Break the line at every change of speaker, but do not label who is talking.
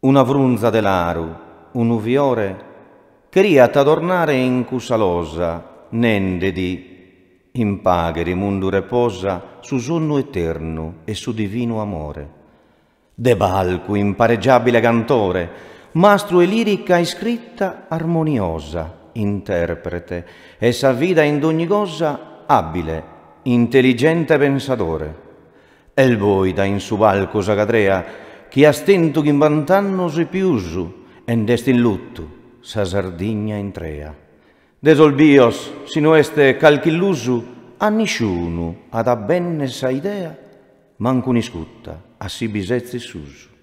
una vrunza dell'aru, un uviore, cheria adornare in cusalosa, nende di in pagheri mundure posa su sonno eterno e su divino amore. De balco impareggiabile cantore, mastro e lirica e scritta armoniosa, interprete, e sa vida in ogni cosa abile, intelligente pensatore. El da in subalco sagadrea, chi ha stento in vantanno si piusu, e est in lutto, sa sardigna in intrea. Desolbios, sino este calchillusu, a nisciuno ad abbenne sa idea, manco niscutta, a si bisezzi susu.